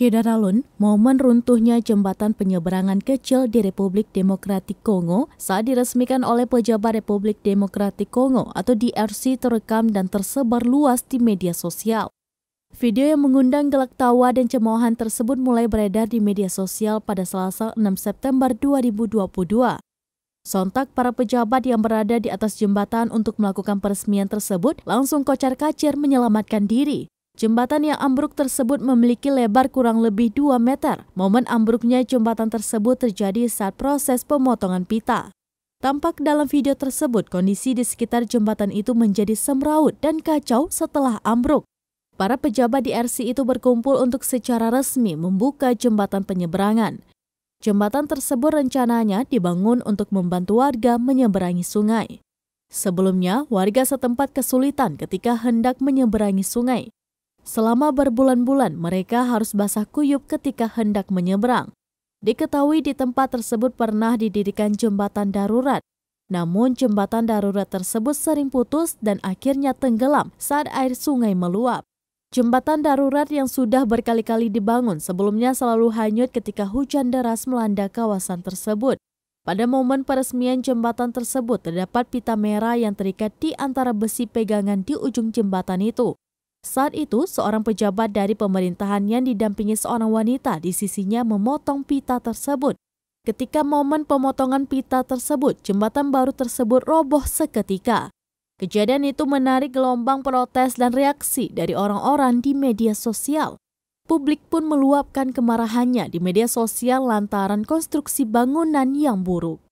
Syedaralun, momen runtuhnya jembatan penyeberangan kecil di Republik Demokratik Kongo saat diresmikan oleh pejabat Republik Demokratik Kongo atau DRC terekam dan tersebar luas di media sosial. Video yang mengundang gelak tawa dan cemoohan tersebut mulai beredar di media sosial pada Selasa 6 September 2022. Sontak para pejabat yang berada di atas jembatan untuk melakukan peresmian tersebut langsung kocar-kacir menyelamatkan diri. Jembatan yang ambruk tersebut memiliki lebar kurang lebih 2 meter. Momen ambruknya jembatan tersebut terjadi saat proses pemotongan pita. Tampak dalam video tersebut kondisi di sekitar jembatan itu menjadi semraut dan kacau setelah ambruk. Para pejabat di RC itu berkumpul untuk secara resmi membuka jembatan penyeberangan. Jembatan tersebut rencananya dibangun untuk membantu warga menyeberangi sungai. Sebelumnya, warga setempat kesulitan ketika hendak menyeberangi sungai. Selama berbulan-bulan mereka harus basah kuyup ketika hendak menyeberang. Diketahui di tempat tersebut pernah didirikan jembatan darurat. Namun jembatan darurat tersebut sering putus dan akhirnya tenggelam saat air sungai meluap. Jembatan darurat yang sudah berkali-kali dibangun sebelumnya selalu hanyut ketika hujan deras melanda kawasan tersebut. Pada momen peresmian jembatan tersebut terdapat pita merah yang terikat di antara besi pegangan di ujung jembatan itu. Saat itu, seorang pejabat dari pemerintahan yang didampingi seorang wanita di sisinya memotong pita tersebut. Ketika momen pemotongan pita tersebut, jembatan baru tersebut roboh seketika. Kejadian itu menarik gelombang protes dan reaksi dari orang-orang di media sosial. Publik pun meluapkan kemarahannya di media sosial lantaran konstruksi bangunan yang buruk.